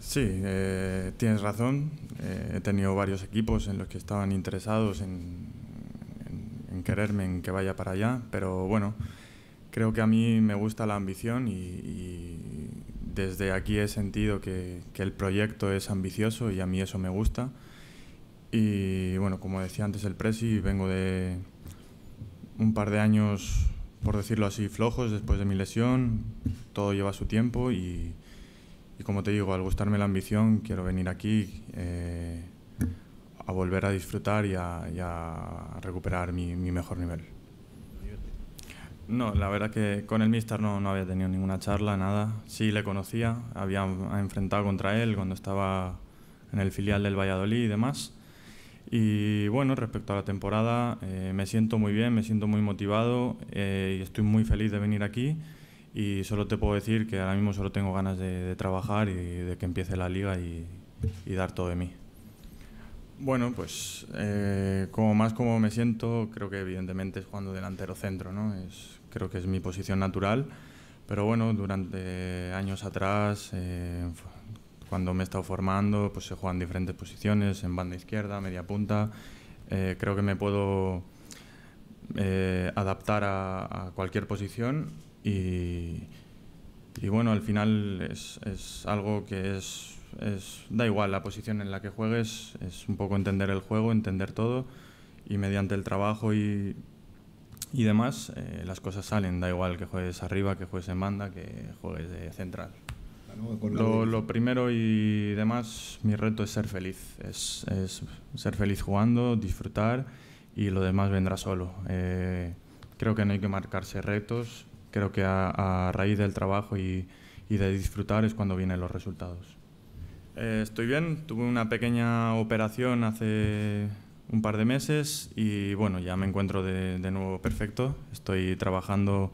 Sí, eh, tienes razón. Eh, he tenido varios equipos en los que estaban interesados en, quererme, en que vaya para allá, pero bueno, creo que a mí me gusta la ambición y, desde aquí he sentido que, que, el proyecto es ambicioso y a mí eso me gusta. Y bueno, como decía antes el Presi, vengo de un par de años, por decirlo así, flojos después de mi lesión, todo lleva su tiempo y y como te digo, al gustarme la ambición, quiero venir aquí eh, a volver a disfrutar y a, recuperar mi, mejor nivel. No, la verdad que con el Mister no, no había tenido ninguna charla, nada. Sí le conocía, había enfrentado contra él cuando estaba en el filial del Valladolid y demás. Y bueno, respecto a la temporada, eh, me siento muy bien, me siento muy motivado eh, y estoy muy feliz de venir aquí y solo te puedo decir que ahora mismo solo tengo ganas de, trabajar y de que empiece la liga y, dar todo de mí. Bueno, pues eh, como más como me siento, creo que evidentemente es jugando delantero centro, ¿no? Es, creo que es mi posición natural, pero bueno, durante años atrás, eh, cuando me he estado formando, pues se juegan diferentes posiciones, en banda izquierda, media punta, eh, creo que me puedo eh, adaptar a, cualquier posición y, bueno, al final es, algo que es, da igual la posición en la que juegues, es un poco entender el juego, entender todo y mediante el trabajo y, demás eh, las cosas salen, da igual que juegues arriba, que juegues en banda, que juegues de central. Lo, primero y demás, mi reto es ser feliz, es, es ser feliz jugando, disfrutar y lo demás vendrá solo. Eh, creo que no hay que marcarse retos, creo que a, raíz del trabajo y, de disfrutar es cuando vienen los resultados. Eh, estoy bien, tuve una pequeña operación hace un par de meses y bueno, ya me encuentro de, nuevo perfecto. Estoy trabajando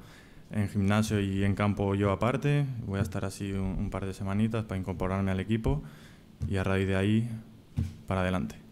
en gimnasio y en campo yo aparte. Voy a estar así un par de semanitas para incorporarme al equipo y a raíz de ahí para adelante.